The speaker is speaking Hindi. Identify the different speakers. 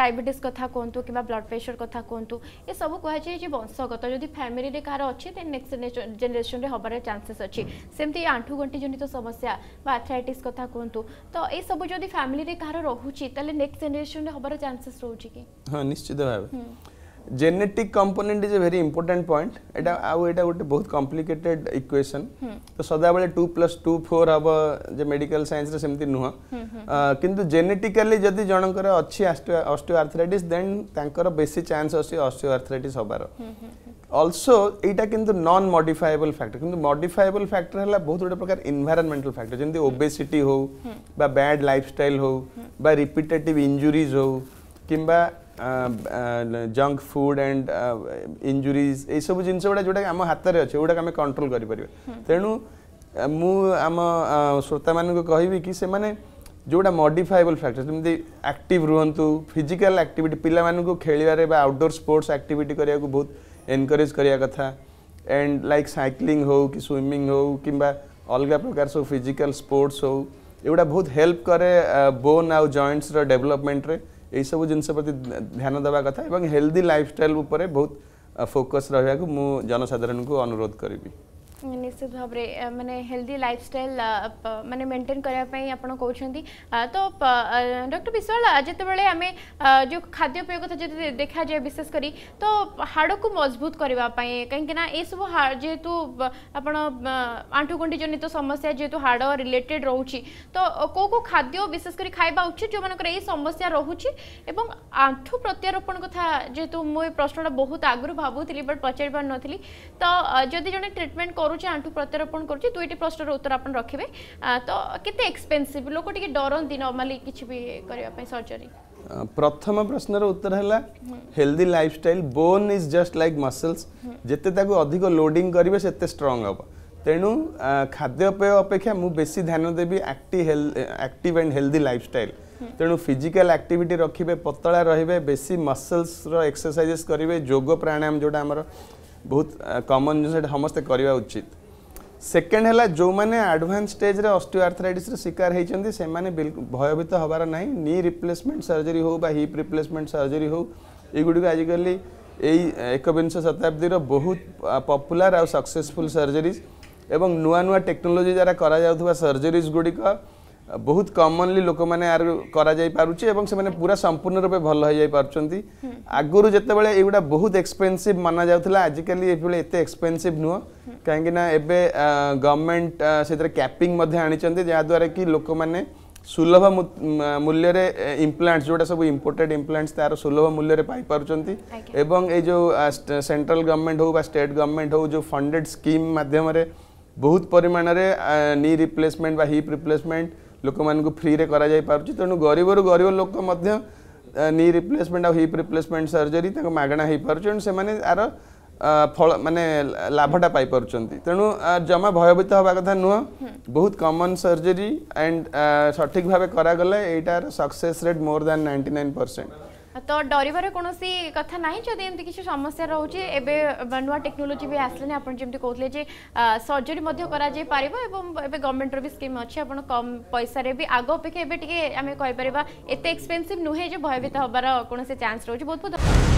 Speaker 1: ডায়াবেটিস কথা কুহতু কিংবা ব্লড প্রেসর কথা কুহতু এসবু কুহযাই যে বংশগত যদি ফ্যামিলি কাহার অছে দেন নেক্সট জেনারেসন হবার চান্সেস অছি সেমতি আঁঠু গণ্টি জনিত সমস্যা বা আর্থ্রাইটিস কথা কুহতু তো এইসবু যদি ফ্যামিলি কাহার রহুচি তাহলে নেক্সট জেনারেসন হবার
Speaker 2: চান্সেস রহুচি কি হ্যাঁ নিশ্চিত ভাবে genetic component is a very important point এটা আউ এটা গোটে বহুত কম্প্লিকেটেড ইকুয়েসন তো সদাবেলে টু প্লস টু ফোর হব যে মেডিকাল সাইন্সরে সেমতি নুহ কিন্তু জেনেটিকালি যদি জনকর অছি অস্টিও আর্থরাইটিস দেন তাঙ্কর বেশি চান্স অছি অস্টিও আর্থরাইটিস হবার অলসো এইটা কিন্তু নন মডিফায়েবল ফ্যাক্টর কিন্তু মডিফায়েবল ফ্যাক্টর হল বহুত গোটে প্রকার ইনভাইরনমেন্টাল ফ্যাক্টর যেমন ওবেসিটি হোক বা ব্যাড লাইফস্টাইল হোক বা রিপিটেটিভ ইঞ্জুরিজ হোক কিংবা जंक फुड एंड इंजुरीज ये सब जिन गुड़ा जो आम हाथ में अच्छे गुड़ाक आम कंट्रोल कर हम्म। तेणु मुम श्रोता मान कह कि जोड़ा मॉडिफाइबल फैक्टर जमी आक्ट रुहतु फिजिकाल आक्टिट पा खेल आउटडोर स्पोर्ट्स आक्टिट करा बहुत एनकरेज करा कथा एंड लाइक सैक्लींग हो कि स्विमिंग हो कि अलग प्रकार सब फिजिकाल स्पोर्ट्स हो युवा बहुत हेल्प कै बोन आउ जयंट्स रेवलपमेंट এইসব জিনিস প্রতি ধ্যান দেওয়া কথা এবং হেলদি লাইফস্টাইল উপরে বহুত ফোকস রহবা মু জনসাধারণ অনুরোধ করবি
Speaker 1: ନିଶ୍ଚିତ ଭାବରେ ମାନେ ହେଲ୍ଦି ଲାଇଫଷ୍ଟାଇଲ୍ ମାନେ ମେଣ୍ଟେନ୍ କରିବା ପାଇଁ ଆପଣ କହୁଛନ୍ତି ତ ଡକ୍ଟର ବିଶ୍ୱାଳ ଯେତେବେଳେ ଆମେ ଯେଉଁ ଖାଦ୍ୟପେୟ କଥା ଯଦି ଦେଖାଯାଏ ବିଶେଷ କରି ତ ହାଡ଼କୁ ମଜବୁତ କରିବା ପାଇଁ କାହିଁକିନା ଏସବୁ ଯେହେତୁ ଆପଣ ଆଣ୍ଠୁଗଣ୍ଠି ଜନିତ ସମସ୍ୟା ଯେହେତୁ ହାଡ଼ ରିଲେଟେଡ୍ ରହୁଛି ତ କେଉଁ କେଉଁ ଖାଦ୍ୟ ବିଶେଷ କରି ଖାଇବା ଉଚିତ ଯେଉଁମାନଙ୍କର ଏଇ ସମସ୍ୟା ରହୁଛି ଏବଂ ଆଣ୍ଠୁ ପ୍ରତ୍ୟାରୋପଣ କଥା ଯେହେତୁ ମୁଁ ଏ ପ୍ରଶ୍ନଟା ବହୁତ ଆଗରୁ ଭାବୁଥିଲି ବଟ୍ ପଚାରି ପାରୁନଥିଲି ତ ଯଦି ଜଣେ ଟ୍ରିଟମେଣ୍ଟ କରୁ କରୁଛେ ଆଣ୍ଠୁ ପ୍ରତ୍ୟାରୋପଣ କରୁଛେ ଦୁଇଟି ପ୍ରଶ୍ନର ଉତ୍ତର ଆପଣ ରଖିବେ ତ କେତେ ଏକ୍ସପେନ୍ସିଭ୍ ଲୋକ ଟିକେ ଡରନ୍ତି ନର୍ମାଲି କିଛି ବି କରିବା ପାଇଁ ସର୍ଜରୀ
Speaker 2: ପ୍ରଥମ ପ୍ରଶ୍ନର ଉତ୍ତର ହେଲା healthy lifestyle bone is just like muscles ଯେତେ ତାକୁ ଅଧିକ ଲୋଡ଼ିଂ କରିବେ ସେତେ ଷ୍ଟ୍ରଙ୍ଗ ହେବ ତେଣୁ ଖାଦ୍ୟପେୟ ଅପେକ୍ଷା ମୁଁ ବେଶୀ ଧ୍ୟାନ ଦେବି active active and healthy lifestyle ତେଣୁ ଫିଜିକାଲ ଆକ୍ଟିଭିଟି ରଖିବେ ପତଳା ରହିବେ ବେଶୀ ମସଲ୍ସର ଏକ୍ସରସାଇଜେସ୍ କରିବେ ଯୋଗ ପ୍ରାଣାୟାମ ଯେଉଁଟା ଆମର ବହୁତ କମନ୍ ଜିନିଷ ସମସ୍ତେ କରିବା ଉଚିତ ସେକେଣ୍ଡ ହେଲା ଯେଉଁମାନେ ଆଡ଼ଭାନ୍ସ ଷ୍ଟେଜ୍ରେ ଅଷ୍ଟିଓ ଆର୍ଥରାଇଟିସ୍ର ଶିକାର ହେଇଛନ୍ତି ସେମାନେ ଭୟଭୀତ ହେବାର ନାହିଁ ନି ରିପ୍ଲେସମେଣ୍ଟ ସର୍ଜରୀ ହେଉ ବା ହିପ୍ ରିପ୍ଲେସମେଣ୍ଟ ସର୍ଜରୀ ହେଉ ଏଗୁଡ଼ିକ ଆଜିକାଲି ଏଇ ଏକବିଂଶ ଶତାବ୍ଦୀର ବହୁତ ପପୁଲାର ଆଉ ସକ୍ସେସଫୁଲ୍ ସର୍ଜରିଜ୍ ଏବଂ ନୂଆ ନୂଆ ଟେକ୍ନୋଲୋଜି ଦ୍ୱାରା କରାଯାଉଥିବା ସର୍ଜରିଜ୍ ଗୁଡ଼ିକ बहुत कमनली लोक मैंने करा पूरा संपूर्ण रूप भल हो जाती आगुरी जिते बुरा बहुत एक्सपेन्सीव माना जाता आजिकाली एत एक्सपेन्सीव नुह कहीं एवं गवर्नमेंट से कैपिंग आदिद्वारा कि लोक मैंने सुलभ मूल्य इम्प्लांट्स जोटा सब इम्पोर्टेड इम्प्लांट्स तार सुलभ मूल्य जो सेंट्रल गवर्नमेंट हो स्टेट गवर्नमेंट हो जो फंडेड स्कीम मध्यम बहुत परिमाण में नी रिप्लेसमेंट बा हिप रिप्लेसमेंट ଲୋକମାନଙ୍କୁ ଫ୍ରିରେ କରାଯାଇପାରୁଛି ତେଣୁ ଗରିବରୁ ଗରିବ ଲୋକ ମଧ୍ୟ ନି ରିପ୍ଲେସମେଣ୍ଟ ଆଉ ହିପ୍ ରିପ୍ଲେସମେଣ୍ଟ ସର୍ଜରୀ ତାଙ୍କୁ ମାଗଣା ହୋଇପାରୁଛି ତେଣୁ ସେମାନେ ଆର ଫଳ ମାନେ ଲାଭଟା ପାଇପାରୁଛନ୍ତି ତେଣୁ ଜମା ଭୟଭୀତ ହେବା କଥା ନୁହଁ ବହୁତ କମନ୍ ସର୍ଜରୀ ଆଣ୍ଡ ସଠିକ୍ ଭାବେ କରାଗଲେ ଏଇଟାର success rate more than ninety nine percent
Speaker 1: তো ডরবার কোণী কথা না যদি এমনি কিছু সমস্যা রয়েছে এবে নূয়া টেকনোলোজি বি আসলে আপনার যেমন কৌলে যে সর্জরি করা যাই পার এবং এবে গভর্নমেন্টর বি স্কিম অছে আপনার কম পয়সার বি আগ অপেক্ষা এবে টিকি আমি কইপার এত এক্সপেনসিভ নুহে যে ভয়ভীত হবার কোণী চান্স রয়েছে বহুত বহুত